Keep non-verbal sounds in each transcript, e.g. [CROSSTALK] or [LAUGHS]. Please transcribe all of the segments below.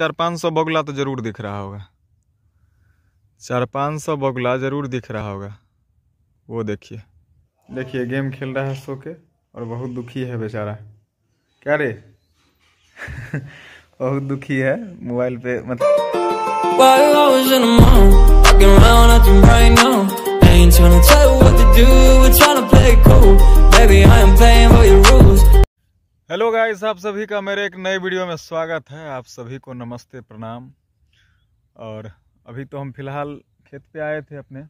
चार पाँच सौ बगुला तो ज़रूर दिख रहा होगा चार पाँच सौ बगुला ज़रूर दिख रहा होगा वो देखिए देखिए गेम खेल रहा है सो के और बहुत दुखी है बेचारा क्या रे [LAUGHS] बहुत दुखी है मोबाइल पे मतलब हेलो गाइस आप सभी का मेरे एक नए वीडियो में स्वागत है आप सभी को नमस्ते प्रणाम और अभी तो हम फिलहाल खेत पे आए थे अपने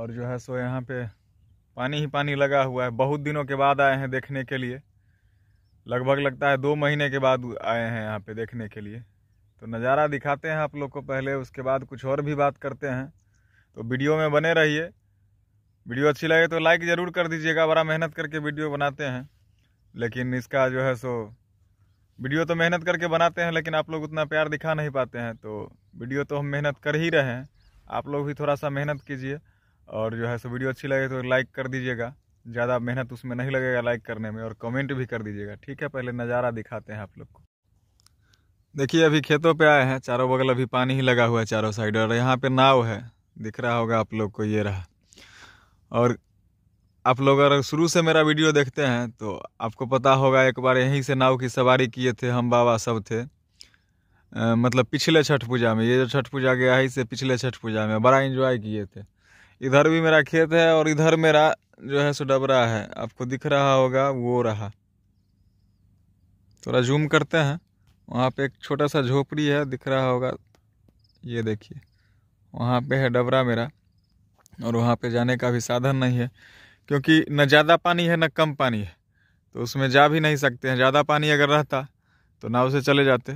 और जो है सो यहाँ पे पानी ही पानी लगा हुआ है बहुत दिनों के बाद आए हैं देखने के लिए लगभग लगता है दो महीने के बाद आए हैं यहाँ पे देखने के लिए तो नज़ारा दिखाते हैं आप लोग को पहले उसके बाद कुछ और भी बात करते हैं तो वीडियो में बने रहिए वीडियो अच्छी लगे तो लाइक ज़रूर कर दीजिएगा बड़ा मेहनत करके वीडियो बनाते हैं लेकिन इसका जो है सो वीडियो तो मेहनत करके बनाते हैं लेकिन आप लोग उतना प्यार दिखा नहीं पाते हैं तो वीडियो तो हम मेहनत कर ही रहे हैं आप लोग भी थोड़ा सा मेहनत कीजिए और जो है सो वीडियो अच्छी लगे तो लाइक कर दीजिएगा ज़्यादा मेहनत उसमें नहीं लगेगा लाइक करने में और कमेंट भी कर दीजिएगा ठीक है पहले नज़ारा दिखाते हैं आप लोग को देखिए अभी खेतों पर आए हैं चारों बगल अभी पानी ही लगा हुआ है चारों साइड और यहाँ पर नाव है दिख रहा होगा आप लोग को ये रहा और आप लोग अगर शुरू से मेरा वीडियो देखते हैं तो आपको पता होगा एक बार यहीं से नाव की सवारी किए थे हम बाबा सब थे आ, मतलब पिछले छठ पूजा में ये जो छठ पूजा गया है इसे पिछले छठ पूजा में बड़ा इन्जॉय किए थे इधर भी मेरा खेत है और इधर मेरा जो है सो डबरा है आपको दिख रहा होगा वो रहा थोड़ा जूम करते हैं वहाँ पे एक छोटा सा झोपड़ी है दिख रहा होगा ये देखिए वहाँ पे है डबरा मेरा और वहाँ पे जाने का भी साधन नहीं है क्योंकि न ज़्यादा पानी है न कम पानी है तो उसमें जा भी नहीं सकते हैं ज़्यादा पानी अगर रहता तो नाव से चले जाते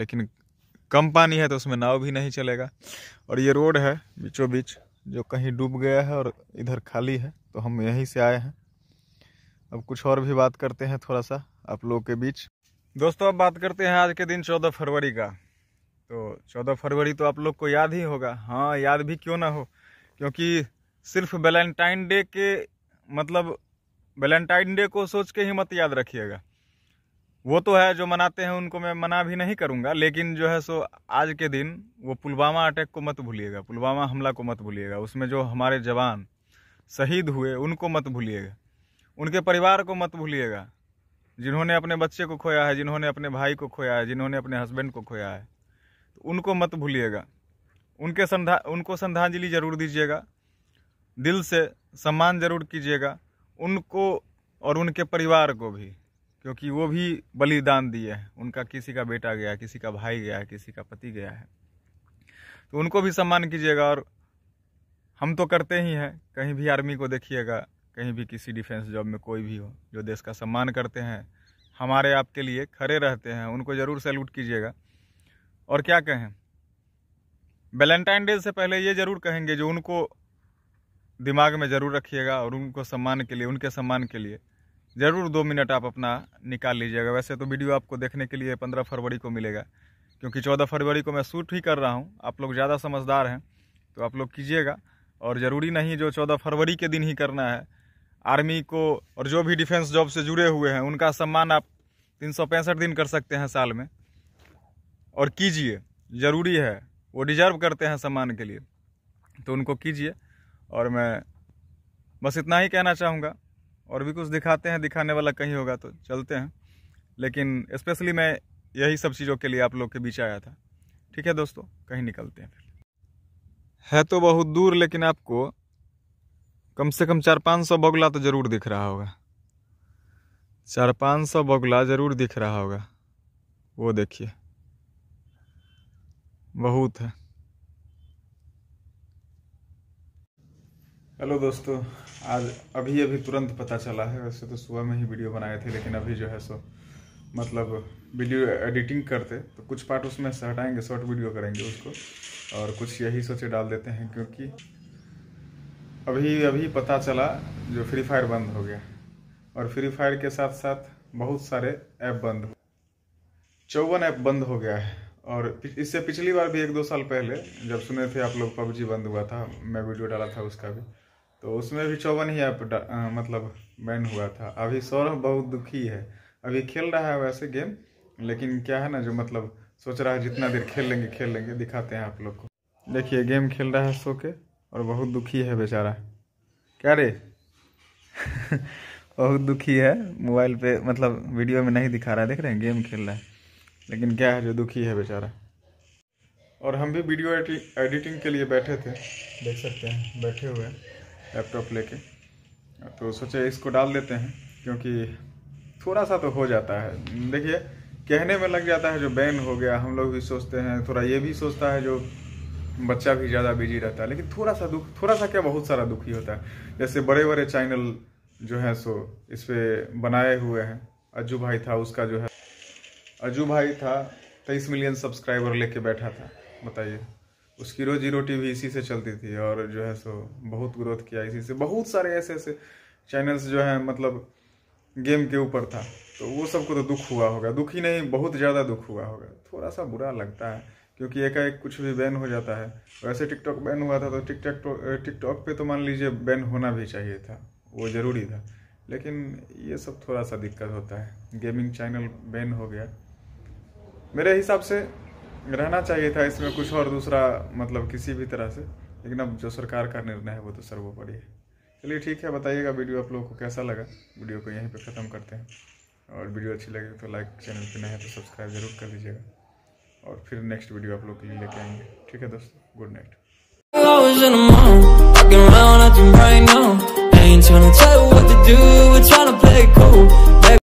लेकिन कम पानी है तो उसमें नाव भी नहीं चलेगा और ये रोड है बीचों बीच जो कहीं डूब गया है और इधर खाली है तो हम यहीं से आए हैं अब कुछ और भी बात करते हैं थोड़ा सा आप लोगों के बीच दोस्तों अब बात करते हैं आज के दिन चौदह फरवरी का तो चौदह फरवरी तो आप लोग को याद ही होगा हाँ याद भी क्यों ना हो क्योंकि सिर्फ वैलेंटाइन डे के मतलब वैलेंटाइन डे को सोच के ही मत याद रखिएगा वो तो है जो मनाते हैं उनको मैं मना भी नहीं करूँगा लेकिन जो है सो आज के दिन वो पुलवामा अटैक को मत भूलिएगा पुलवामा हमला को मत भूलिएगा उसमें जो हमारे जवान शहीद हुए उनको मत भूलिएगा उनके परिवार को मत भूलिएगा जिन्होंने अपने बच्चे को खोया है जिन्होंने अपने भाई को खोया है जिन्होंने अपने हस्बैंड को खोया है तो उनको मत भूलिएगा उनके संधा उनको श्रद्धांजलि जरूर दीजिएगा दिल से सम्मान जरूर कीजिएगा उनको और उनके परिवार को भी क्योंकि वो भी बलिदान दिए हैं उनका किसी का बेटा गया किसी का भाई गया है किसी का पति गया है तो उनको भी सम्मान कीजिएगा और हम तो करते ही हैं कहीं भी आर्मी को देखिएगा कहीं भी किसी डिफेंस जॉब में कोई भी हो जो देश का सम्मान करते हैं हमारे आपके लिए खड़े रहते हैं उनको ज़रूर सैल्यूट कीजिएगा और क्या कहें वैलेंटाइन डे से पहले ये ज़रूर कहेंगे जो उनको दिमाग में ज़रूर रखिएगा और उनको सम्मान के लिए उनके सम्मान के लिए ज़रूर दो मिनट आप अपना निकाल लीजिएगा वैसे तो वीडियो आपको देखने के लिए पंद्रह फरवरी को मिलेगा क्योंकि चौदह फरवरी को मैं शूट ही कर रहा हूँ आप लोग ज़्यादा समझदार हैं तो आप लोग कीजिएगा और ज़रूरी नहीं जो चौदह फरवरी के दिन ही करना है आर्मी को और जो भी डिफेंस जॉब से जुड़े हुए हैं उनका सम्मान आप तीन सौ पैंसठ दिन कर सकते हैं साल में और कीजिए ज़रूरी है वो डिजर्व करते हैं सम्मान के लिए तो उनको कीजिए और मैं बस इतना ही कहना चाहूँगा और भी कुछ दिखाते हैं दिखाने वाला कहीं होगा तो चलते हैं लेकिन स्पेशली मैं यही सब चीज़ों के लिए आप लोग के बीच आया था ठीक है दोस्तों कहीं निकलते हैं फिर है तो बहुत दूर लेकिन आपको कम से कम चार पाँच सौ बगुला तो ज़रूर दिख रहा होगा चार पाँच सौ बगुला ज़रूर दिख रहा होगा वो देखिए बहुत है हेलो दोस्तों आज अभी अभी तुरंत पता चला है वैसे तो सुबह में ही वीडियो बनाए थे लेकिन अभी जो है सो मतलब वीडियो एडिटिंग करते तो कुछ पार्ट उसमें से हटाएंगे शॉर्ट वीडियो करेंगे उसको और कुछ यही सोचे डाल देते हैं क्योंकि अभी अभी पता चला जो फ्री फायर बंद हो गया और फ्री फायर के साथ साथ बहुत सारे ऐप बंद चौवन ऐप बंद हो गया है और इससे पिछली बार भी एक दो साल पहले जब सुने थे आप लोग पबजी बंद हुआ था मैं वीडियो डाला था उसका भी तो उसमें भी चौवन ही ऐप मतलब बैन हुआ था अभी सौरभ बहुत दुखी है अभी खेल रहा है वैसे गेम लेकिन क्या है ना जो मतलब सोच रहा है जितना देर खेल लेंगे खेल लेंगे दिखाते हैं आप लोग को देखिए गेम खेल रहा है सो के और बहुत दुखी है बेचारा क्या रे [LAUGHS] बहुत दुखी है मोबाइल पे मतलब वीडियो में नहीं दिखा रहा है देख रहे हैं गेम खेल रहा है लेकिन क्या है जो दुखी है बेचारा और हम भी वीडियो एडिटिंग के लिए बैठे थे देख सकते हैं बैठे हुए हैं लैपटॉप लेके तो सोचे इसको डाल देते हैं क्योंकि थोड़ा सा तो हो जाता है देखिए कहने में लग जाता है जो बैन हो गया हम लोग भी सोचते हैं थोड़ा ये भी सोचता है जो बच्चा भी ज़्यादा बिजी रहता है लेकिन थोड़ा सा दुख थोड़ा सा क्या बहुत सारा दुखी होता है जैसे बड़े बड़े चैनल जो है सो इस पर बनाए हुए हैं अज्जू भाई था उसका जो है अज्जू भाई था तेईस मिलियन सब्सक्राइबर लेके बैठा था बताइए उसकी रोजी रोटी भी इसी से चलती थी और जो है सो बहुत ग्रोथ किया इसी से बहुत सारे ऐसे ऐसे चैनल्स जो हैं मतलब गेम के ऊपर था तो वो सबको तो दुख हुआ होगा दुखी नहीं बहुत ज़्यादा दुख हुआ होगा थोड़ा सा बुरा लगता है क्योंकि एकाएक कुछ भी बैन हो जाता है वैसे टिकटॉक बैन हुआ था तो टिकटॉक टिकटॉक तो, पे तो मान लीजिए बैन होना भी चाहिए था वो ज़रूरी था लेकिन ये सब थोड़ा सा दिक्कत होता है गेमिंग चैनल बैन हो गया मेरे हिसाब से रहना चाहिए था इसमें कुछ और दूसरा मतलब किसी भी तरह से लेकिन अब जो सरकार का निर्णय है वो तो सर्वोपरि है चलिए ठीक है बताइएगा वीडियो आप लोगों को कैसा लगा वीडियो को यहीं पर ख़त्म करते हैं और वीडियो अच्छी लगे तो लाइक चैनल पर नए तो सब्सक्राइब जरूर कर लीजिएगा और फिर नेक्स्ट वीडियो आप लोग के लिए लेके आएंगे ठीक है दोस्तों गुड नाइट